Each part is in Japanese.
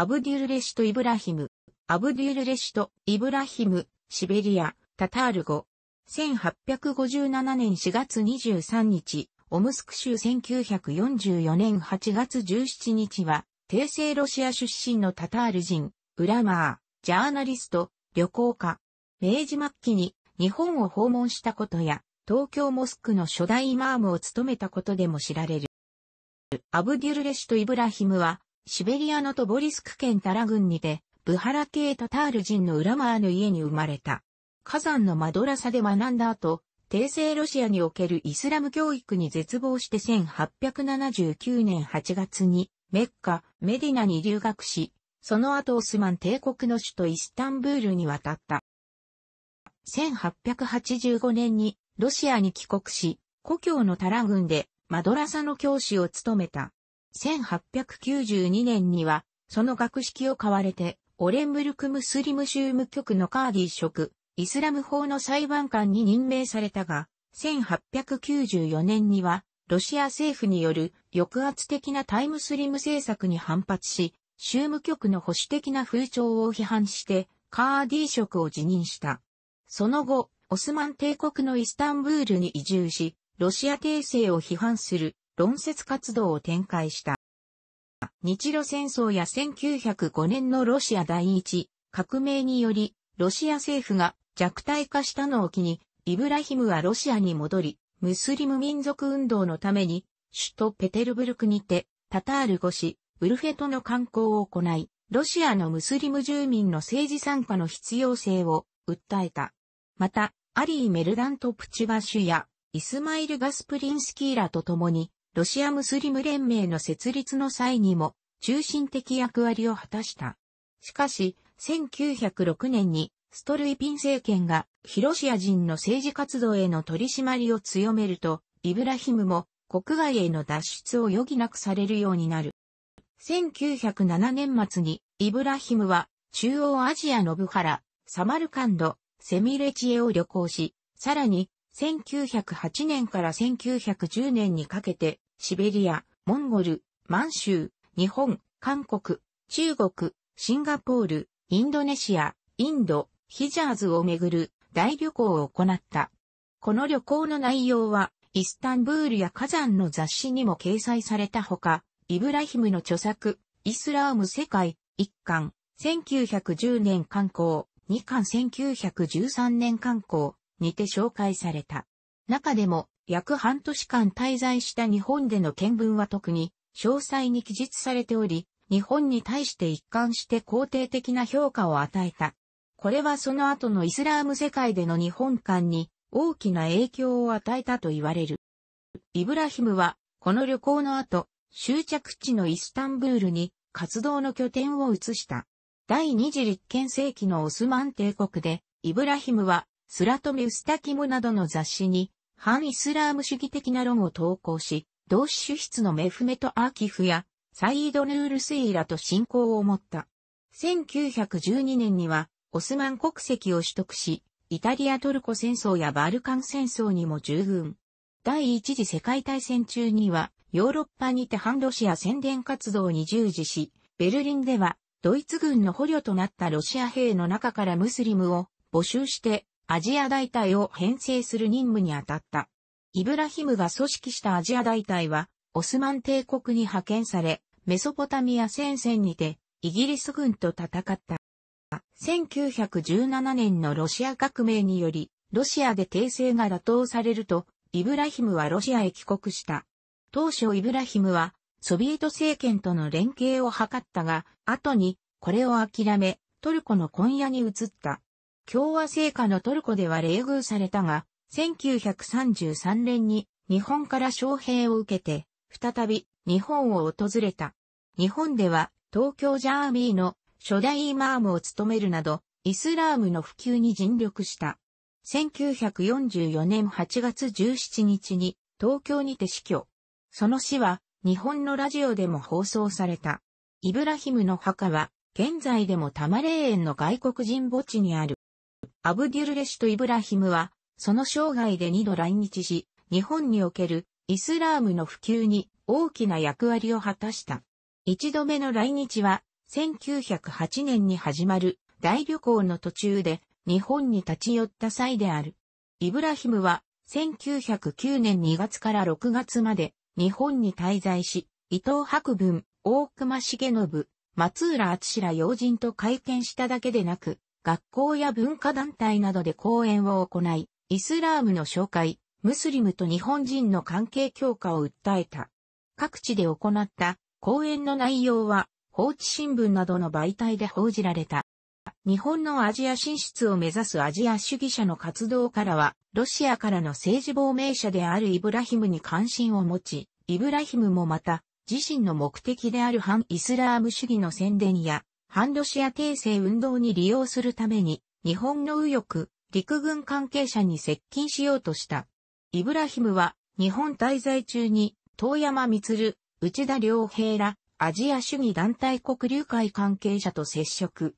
アブデュルレシト・イブラヒム、アブデュルレシト・イブラヒム、シベリア、タタール語。1857年4月23日、オムスク州1944年8月17日は、帝政ロシア出身のタタール人、ブラマー、ジャーナリスト、旅行家。明治末期に日本を訪問したことや、東京モスクの初代イマームを務めたことでも知られる。アブデュルレシト・イブラヒムは、シベリアのトボリスク県タラ郡にて、ブハラ系タタール人のウラマーの家に生まれた。火山のマドラサで学んだ後、帝政ロシアにおけるイスラム教育に絶望して1879年8月にメッカ、メディナに留学し、その後オスマン帝国の首都イスタンブールに渡った。1885年にロシアに帰国し、故郷のタラ郡でマドラサの教師を務めた。1892年には、その学識を買われて、オレンブルクムスリム州務局のカーディ職、イスラム法の裁判官に任命されたが、1894年には、ロシア政府による抑圧的なタイムスリム政策に反発し、州務局の保守的な風潮を批判して、カーディ職を辞任した。その後、オスマン帝国のイスタンブールに移住し、ロシア帝政を批判する論説活動を展開した。日露戦争や1905年のロシア第一革命により、ロシア政府が弱体化したのを機に、イブラヒムはロシアに戻り、ムスリム民族運動のために、首都ペテルブルクにて、タタール語市、ウルフェトの観光を行い、ロシアのムスリム住民の政治参加の必要性を訴えた。また、アリー・メルダント・プチュバシュや、イスマイル・ガスプリンスキーラと共に、ロシアムスリム連盟の設立の際にも中心的役割を果たした。しかし、1906年にストルイピン政権がヒロシア人の政治活動への取り締まりを強めると、イブラヒムも国外への脱出を余儀なくされるようになる。1907年末にイブラヒムは中央アジアのブハラ、サマルカンド、セミレチエを旅行し、さらに1908年から1910年にかけてシベリア、モンゴル、満州、日本、韓国、中国、シンガポール、インドネシア、インド、ヒジャーズをめぐる大旅行を行った。この旅行の内容は、イスタンブールや火山の雑誌にも掲載されたほか、イブラヒムの著作、イスラーム世界、1巻、1910年刊行、2巻1913年刊行にて紹介された。中でも、約半年間滞在した日本での見聞は特に詳細に記述されており、日本に対して一貫して肯定的な評価を与えた。これはその後のイスラーム世界での日本観に大きな影響を与えたと言われる。イブラヒムは、この旅行の後、終着地のイスタンブールに活動の拠点を移した。第二次立憲世紀のオスマン帝国で、イブラヒムは、スラトミ・ウスタキムなどの雑誌に反イスラーム主義的な論を投稿し、同志主筆のメフメト・アーキフやサイード・ヌール・スイーラと信仰を持った。1912年にはオスマン国籍を取得し、イタリア・トルコ戦争やバルカン戦争にも従軍。第一次世界大戦中にはヨーロッパにて反ロシア宣伝活動に従事し、ベルリンではドイツ軍の捕虜となったロシア兵の中からムスリムを募集してアジア大隊を編成する任務に当たった。イブラヒムが組織したアジア大隊は、オスマン帝国に派遣され、メソポタミア戦線にて、イギリス軍と戦った。1917年のロシア革命により、ロシアで帝政が打倒されると、イブラヒムはロシアへ帰国した。当初イブラヒムは、ソビエト政権との連携を図ったが、後に、これを諦め、トルコの今夜に移った。共和制下のトルコでは冷遇されたが、1933年に日本から招聘を受けて、再び日本を訪れた。日本では東京ジャーミーの初代イマームを務めるなど、イスラームの普及に尽力した。1944年8月17日に東京にて死去。その死は日本のラジオでも放送された。イブラヒムの墓は現在でも多摩霊園の外国人墓地にある。アブデュルレシュとイブラヒムは、その生涯で二度来日し、日本におけるイスラームの普及に大きな役割を果たした。一度目の来日は、1908年に始まる大旅行の途中で日本に立ち寄った際である。イブラヒムは1909年2月から6月まで日本に滞在し、伊藤博文、大隈重信、松浦厚ら要人と会見しただけでなく、学校や文化団体などで講演を行い、イスラームの紹介、ムスリムと日本人の関係強化を訴えた。各地で行った講演の内容は、放置新聞などの媒体で報じられた。日本のアジア進出を目指すアジア主義者の活動からは、ロシアからの政治亡命者であるイブラヒムに関心を持ち、イブラヒムもまた、自身の目的である反イスラーム主義の宣伝や、反ロシア帝政運動に利用するために、日本の右翼、陸軍関係者に接近しようとした。イブラヒムは、日本滞在中に、遠山光、内田良平ら、アジア主義団体国流会関係者と接触。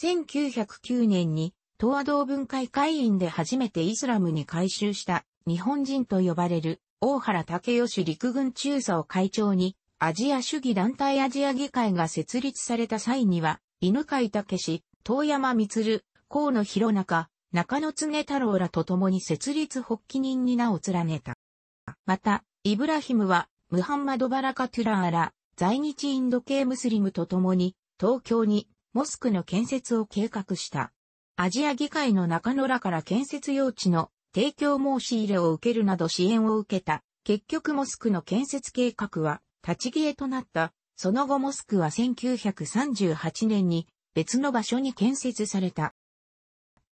1909年に、東亜同文会会員で初めてイスラムに改宗した、日本人と呼ばれる、大原武義陸軍中佐を会長に、アジア主義団体アジア議会が設立された際には、犬飼武遠山光、河野弘中、中野常太郎らと共に設立発起人に名を連ねた。また、イブラヒムは、ムハンマド・バラカ・トゥラーら、在日インド系ムスリムと共に、東京に、モスクの建設を計画した。アジア議会の中野らから建設用地の提供申し入れを受けるなど支援を受けた。結局モスクの建設計画は、立ち消えとなった。その後モスクは1938年に別の場所に建設された。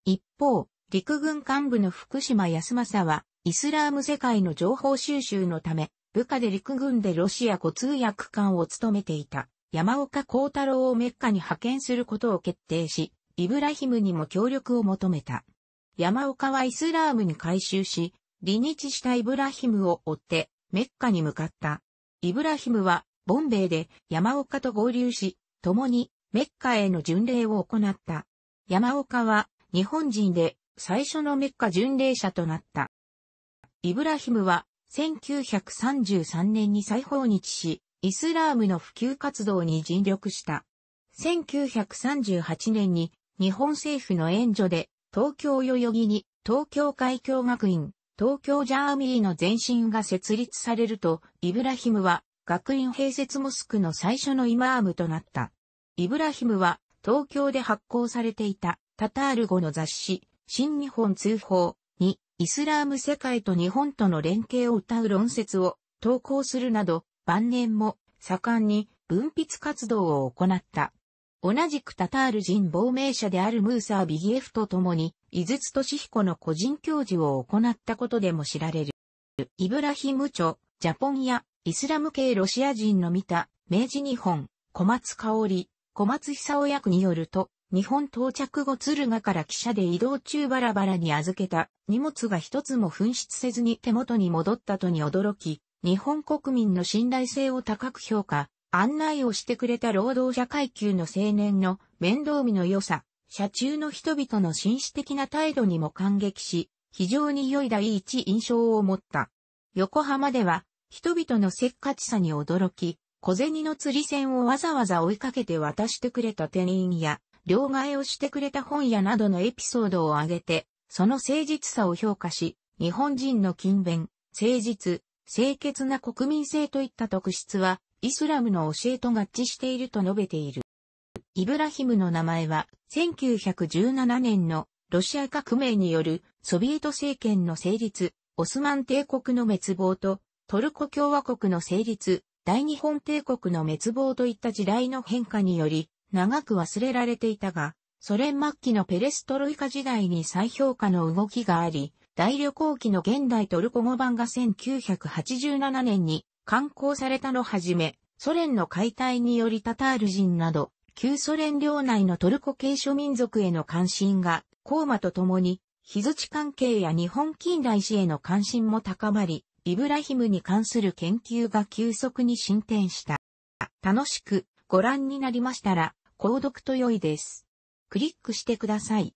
一方、陸軍幹部の福島康政は、イスラーム世界の情報収集のため、部下で陸軍でロシア語通訳官を務めていた山岡幸太郎をメッカに派遣することを決定し、イブラヒムにも協力を求めた。山岡はイスラームに改修し、離日したイブラヒムを追ってメッカに向かった。イブラヒムは、ボンベイで山岡と合流し、共にメッカへの巡礼を行った。山岡は日本人で最初のメッカ巡礼者となった。イブラヒムは1933年に再訪日し、イスラームの普及活動に尽力した。1938年に日本政府の援助で東京代々木に東京海峡学院東京ジャーミーの前身が設立されると、イブラヒムは学院併設モスクの最初のイマームとなった。イブラヒムは東京で発行されていたタタール語の雑誌、新日本通報にイスラーム世界と日本との連携を謳う論説を投稿するなど、晩年も盛んに文筆活動を行った。同じくタタール人亡命者であるムーサー・ビギエフと共に井筒俊彦の個人教授を行ったことでも知られる。イブラヒム著、ジャポンやイスラム系ロシア人の見た、明治日本、小松香織、小松久夫役によると、日本到着後敦賀から汽車で移動中バラバラに預けた荷物が一つも紛失せずに手元に戻ったとに驚き、日本国民の信頼性を高く評価、案内をしてくれた労働者階級の青年の面倒見の良さ、車中の人々の紳士的な態度にも感激し、非常に良い第一印象を持った。横浜では、人々のせっかちさに驚き、小銭の釣り銭をわざわざ追いかけて渡してくれた店員や、両替をしてくれた本屋などのエピソードを挙げて、その誠実さを評価し、日本人の勤勉、誠実、清潔な国民性といった特質は、イスラムの教えと合致していると述べている。イブラヒムの名前は、1917年のロシア革命によるソビエト政権の成立、オスマン帝国の滅亡と、トルコ共和国の成立、大日本帝国の滅亡といった時代の変化により、長く忘れられていたが、ソ連末期のペレストロイカ時代に再評価の動きがあり、大旅行記の現代トルコ語版が1987年に刊行されたのはじめ、ソ連の解体によりタタール人など、旧ソ連領内のトルコ系諸民族への関心が、コーマとともに、日土関係や日本近代史への関心も高まり、イブラヒムに関する研究が急速に進展した。楽しくご覧になりましたら、購読と良いです。クリックしてください。